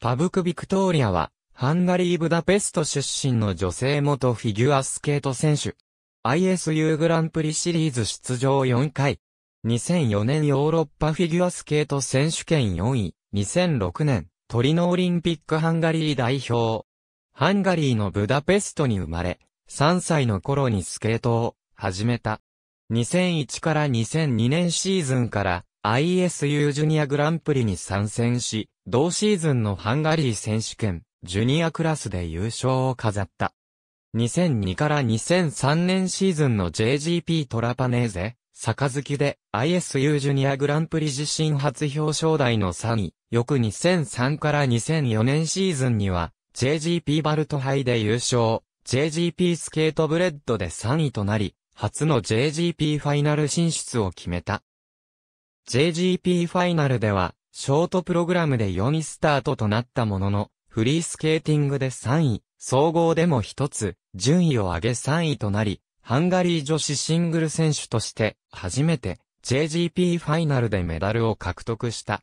パブク・ビクトーリアは、ハンガリー・ブダペスト出身の女性元フィギュアスケート選手。ISU グランプリシリーズ出場4回。2004年ヨーロッパフィギュアスケート選手権4位。2006年、トリノオリンピックハンガリー代表。ハンガリーのブダペストに生まれ、3歳の頃にスケートを始めた。2001から2002年シーズンから ISU ジュニアグランプリに参戦し、同シーズンのハンガリー選手権、ジュニアクラスで優勝を飾った。2002から2003年シーズンの JGP トラパネーゼ、杯で ISU ジュニアグランプリ自身初表彰台の3位、翌2003から2004年シーズンには JGP バルト杯で優勝、JGP スケートブレッドで3位となり、初の JGP ファイナル進出を決めた。JGP ファイナルでは、ショートプログラムで4位スタートとなったものの、フリースケーティングで3位、総合でも1つ、順位を上げ3位となり、ハンガリー女子シングル選手として、初めて JGP ファイナルでメダルを獲得した。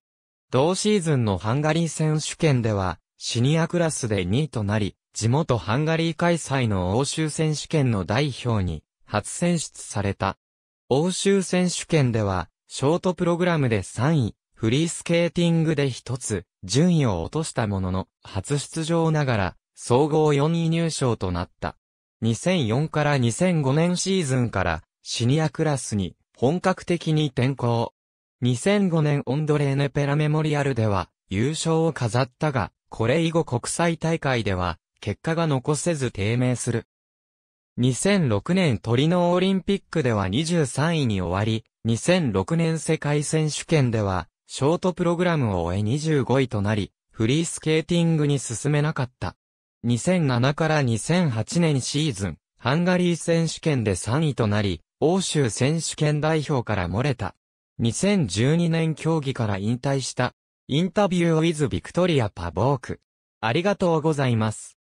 同シーズンのハンガリー選手権では、シニアクラスで2位となり、地元ハンガリー開催の欧州選手権の代表に初選出された。欧州選手権では、ショートプログラムで3位、フリースケーティングで1つ、順位を落としたものの、初出場ながら、総合4位入賞となった。2004から2005年シーズンから、シニアクラスに、本格的に転向。2005年オンドレーネペラメモリアルでは、優勝を飾ったが、これ以後国際大会では、結果が残せず低迷する。2006年トリノオリンピックでは23位に終わり、2006年世界選手権では、ショートプログラムを終え25位となり、フリースケーティングに進めなかった。2007から2008年シーズン、ハンガリー選手権で3位となり、欧州選手権代表から漏れた。2012年競技から引退した。インタビューウィズ・ビクトリア・パボーク。ありがとうございます。